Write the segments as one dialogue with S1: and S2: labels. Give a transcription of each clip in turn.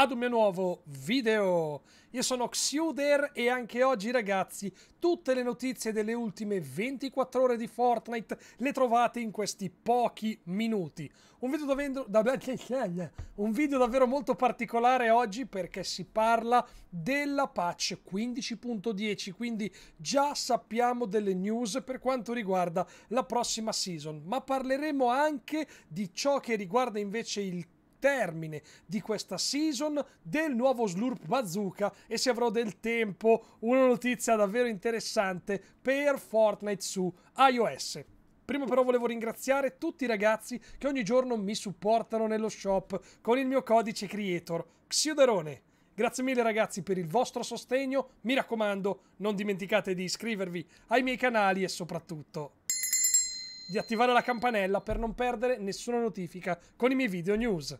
S1: ad un mio nuovo video. Io sono Xuder e anche oggi ragazzi tutte le notizie delle ultime 24 ore di Fortnite le trovate in questi pochi minuti. Un video, davvero, un video davvero molto particolare oggi perché si parla della patch 15.10 quindi già sappiamo delle news per quanto riguarda la prossima season ma parleremo anche di ciò che riguarda invece il termine di questa season del nuovo Slurp Bazooka e se avrò del tempo una notizia davvero interessante per Fortnite su iOS. Prima però volevo ringraziare tutti i ragazzi che ogni giorno mi supportano nello shop con il mio codice creator Xioderone. Grazie mille ragazzi per il vostro sostegno, mi raccomando non dimenticate di iscrivervi ai miei canali e soprattutto di attivare la campanella per non perdere nessuna notifica con i miei video news.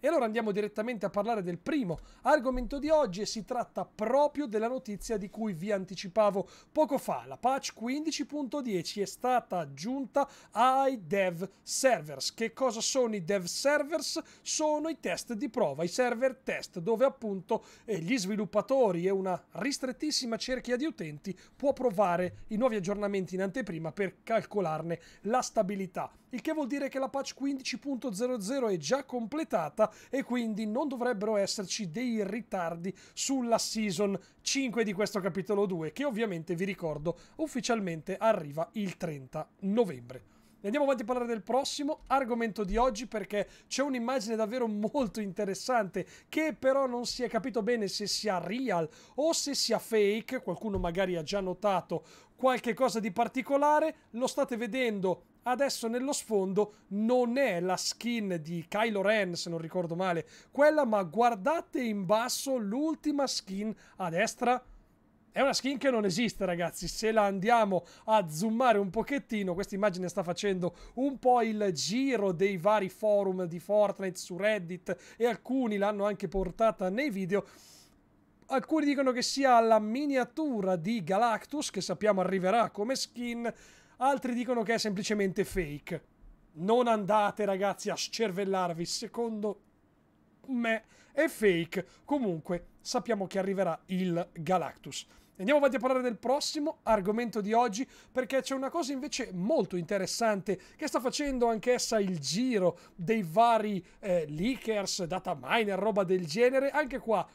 S1: E allora andiamo direttamente a parlare del primo argomento di oggi e si tratta proprio della notizia di cui vi anticipavo poco fa. La patch 15.10 è stata aggiunta ai dev servers. Che cosa sono i dev servers? Sono i test di prova, i server test, dove appunto eh, gli sviluppatori e una ristrettissima cerchia di utenti può provare i nuovi aggiornamenti in anteprima per calcolarne la stabilità. Il che vuol dire che la patch 15.00 è già completata e quindi non dovrebbero esserci dei ritardi sulla season 5 di questo capitolo 2 che ovviamente vi ricordo ufficialmente arriva il 30 novembre. Andiamo avanti a parlare del prossimo argomento di oggi perché c'è un'immagine davvero molto interessante che però non si è capito bene se sia real o se sia fake, qualcuno magari ha già notato qualche cosa di particolare, lo state vedendo adesso nello sfondo non è la skin di Kylo Ren, se non ricordo male, quella, ma guardate in basso l'ultima skin a destra. È una skin che non esiste, ragazzi. Se la andiamo a zoomare un pochettino, questa immagine sta facendo un po' il giro dei vari forum di Fortnite su Reddit e alcuni l'hanno anche portata nei video. Alcuni dicono che sia la miniatura di Galactus, che sappiamo arriverà come skin, altri dicono che è semplicemente fake. Non andate ragazzi a scervellarvi, secondo me è fake. Comunque sappiamo che arriverà il Galactus. Andiamo avanti a parlare del prossimo argomento di oggi perché c'è una cosa invece molto interessante che sta facendo anch'essa il giro dei vari eh, leakers, data miner, roba del genere. Anche qua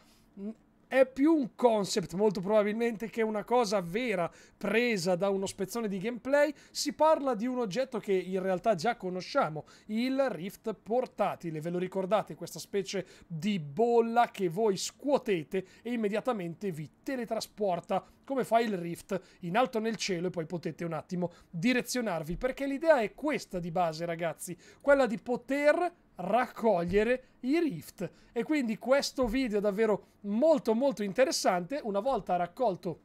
S1: è più un concept molto probabilmente che una cosa vera presa da uno spezzone di gameplay. Si parla di un oggetto che in realtà già conosciamo, il Rift portatile. Ve lo ricordate questa specie di bolla che voi scuotete e immediatamente vi teletrasporta come fa il Rift in alto nel cielo e poi potete un attimo direzionarvi perché l'idea è questa di base ragazzi, quella di poter raccogliere i rift e quindi questo video è davvero molto molto interessante una volta raccolto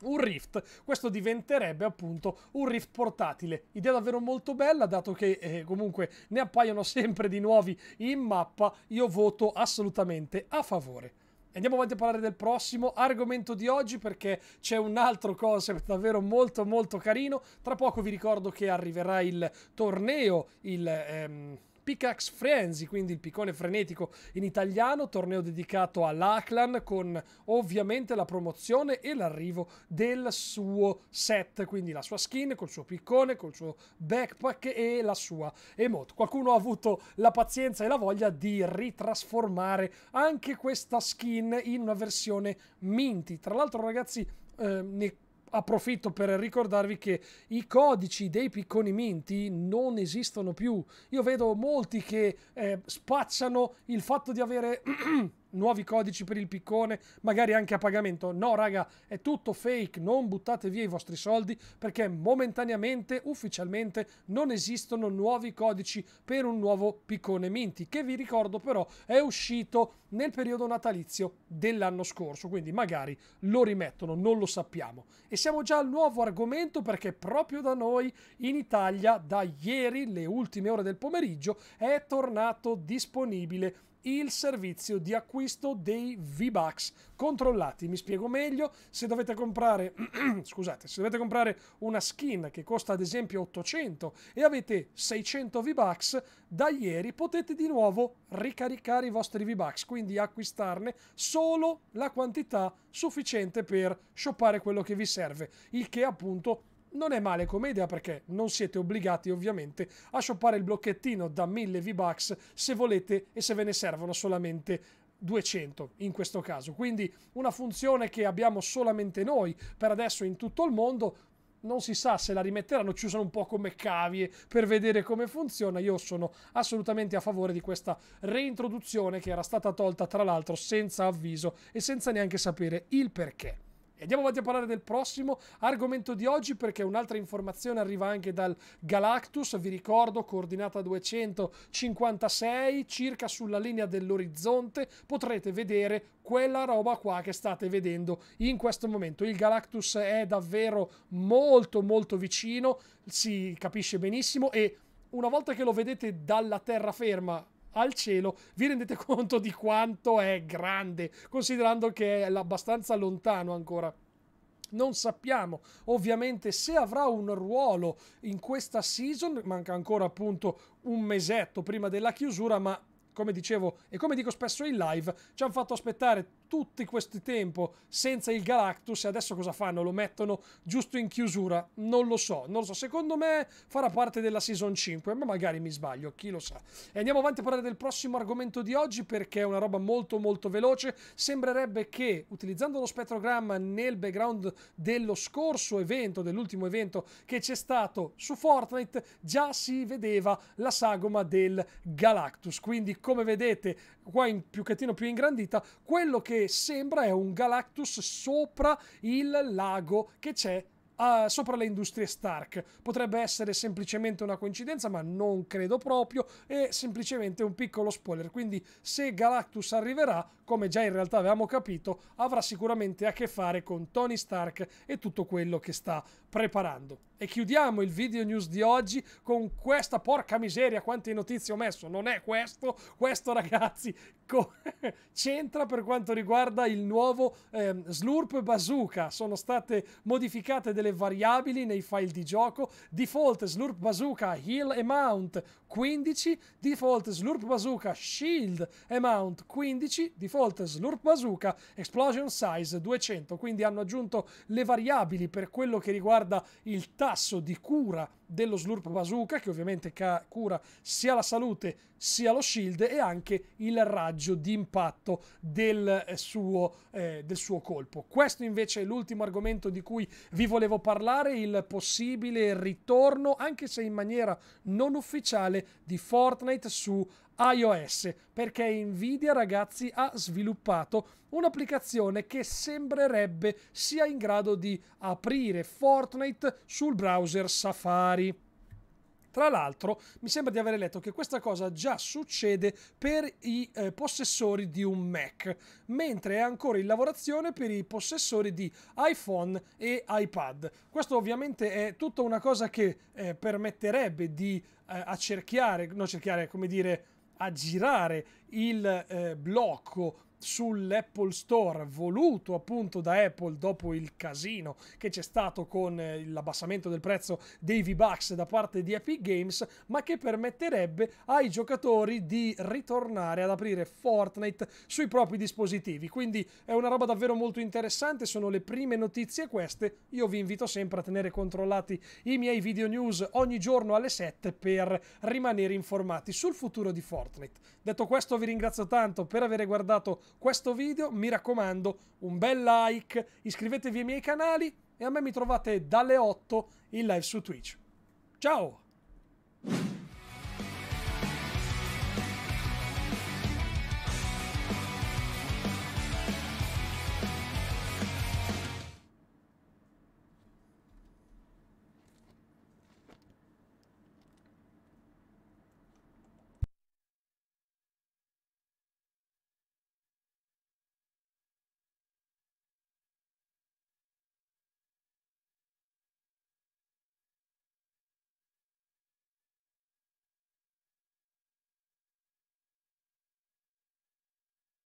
S1: un Rift, questo diventerebbe appunto un Rift portatile. Idea davvero molto bella, dato che eh, comunque ne appaiono sempre di nuovi in mappa, io voto assolutamente a favore. Andiamo avanti a parlare del prossimo argomento di oggi perché c'è un altro concept davvero molto molto carino. Tra poco vi ricordo che arriverà il torneo, il... Ehm Pickaxe Frenzy, quindi il piccone frenetico in italiano, torneo dedicato all'Aklan con ovviamente la promozione e l'arrivo del suo set, quindi la sua skin col suo piccone, col suo backpack e la sua emote. Qualcuno ha avuto la pazienza e la voglia di ritrasformare anche questa skin in una versione Minty. Tra l'altro ragazzi, eh, ne approfitto per ricordarvi che i codici dei picconi minti non esistono più. Io vedo molti che eh, spacciano il fatto di avere nuovi codici per il piccone, magari anche a pagamento. No, raga, è tutto fake, non buttate via i vostri soldi perché momentaneamente, ufficialmente, non esistono nuovi codici per un nuovo piccone Minty, che vi ricordo però è uscito nel periodo natalizio dell'anno scorso, quindi magari lo rimettono, non lo sappiamo. E siamo già al nuovo argomento perché proprio da noi in Italia da ieri, le ultime ore del pomeriggio, è tornato disponibile il servizio di acquisto l'acquisto dei V-Bucks. Controllati, mi spiego meglio. Se dovete comprare, scusate, se dovete comprare una skin che costa ad esempio 800 e avete 600 V-Bucks, da ieri potete di nuovo ricaricare i vostri V-Bucks, quindi acquistarne solo la quantità sufficiente per shoppare quello che vi serve, il che appunto non è male come idea perché non siete obbligati ovviamente a shoppare il blocchettino da 1000 V-Bucks se volete e se ve ne servono solamente 200 in questo caso. Quindi una funzione che abbiamo solamente noi per adesso in tutto il mondo. Non si sa se la rimetteranno, ci usano un po' come cavie per vedere come funziona. Io sono assolutamente a favore di questa reintroduzione che era stata tolta, tra l'altro, senza avviso e senza neanche sapere il perché. E andiamo avanti a parlare del prossimo argomento di oggi perché un'altra informazione arriva anche dal Galactus, vi ricordo, coordinata 256, circa sulla linea dell'orizzonte potrete vedere quella roba qua che state vedendo in questo momento. Il Galactus è davvero molto molto vicino, si capisce benissimo e una volta che lo vedete dalla terraferma al cielo, vi rendete conto di quanto è grande, considerando che è abbastanza lontano ancora. Non sappiamo ovviamente se avrà un ruolo in questa season, manca ancora appunto un mesetto prima della chiusura, ma come dicevo e come dico spesso in live, ci hanno fatto aspettare tutti questi tempo senza il Galactus e adesso cosa fanno? Lo mettono giusto in chiusura? Non lo so, non lo so. Secondo me farà parte della Season 5, ma magari mi sbaglio, chi lo sa. E andiamo avanti a parlare del prossimo argomento di oggi perché è una roba molto molto veloce. Sembrerebbe che utilizzando lo spettrogramma nel background dello scorso evento, dell'ultimo evento che c'è stato su Fortnite, già si vedeva la sagoma del Galactus. Quindi come vedete qua in più più ingrandita, quello che sembra è un Galactus sopra il lago che c'è Uh, sopra le industrie Stark. Potrebbe essere semplicemente una coincidenza, ma non credo proprio, è semplicemente un piccolo spoiler. Quindi se Galactus arriverà, come già in realtà avevamo capito, avrà sicuramente a che fare con Tony Stark e tutto quello che sta preparando. E chiudiamo il video news di oggi con questa porca miseria, quante notizie ho messo, non è questo, questo ragazzi co- c'entra per quanto riguarda il nuovo ehm, Slurp Bazooka, sono state modificate delle variabili nei file di gioco, default Slurp Bazooka Heal amount 15, default Slurp Bazooka Shield amount 15, default Slurp Bazooka Explosion Size 200, quindi hanno aggiunto le variabili per quello che riguarda riguarda il tasso di cura dello Slurp Bazooka, che ovviamente ca- cura sia la salute sia lo shield, e anche il raggio di impatto del eh, suo, eh, del suo colpo. Questo invece è l'ultimo argomento di cui vi volevo parlare, il possibile ritorno, anche se in maniera non ufficiale, di Fortnite su iOS, perché Nvidia, ragazzi, ha sviluppato un'applicazione che sembrerebbe sia in grado di aprire Fortnite sul browser Safari. Tra l'altro, mi sembra di aver letto che questa cosa già succede per i eh, possessori di un Mac, mentre è ancora in lavorazione per i possessori di iPhone e iPad. Questo ovviamente è tutta una cosa che eh, permetterebbe di eh, accerchiare, no cerchiare, come dire, a girare il eh, blocco sull'Apple Store voluto appunto da Apple dopo il casino che c'è stato con eh, l'abbassamento del prezzo dei V-Bucks da parte di Epic Games, ma che permetterebbe ai giocatori di ritornare ad aprire Fortnite sui propri dispositivi. Quindi è una roba davvero molto interessante, sono le prime notizie queste. Io vi invito sempre a tenere controllati i miei video news ogni giorno alle 7 per rimanere informati sul futuro di Fortnite. Detto questo vi ringrazio tanto per aver guardato questo video. Mi raccomando, un bel like, iscrivetevi ai miei canali e a me mi trovate dalle 8 in live su Twitch. Ciao!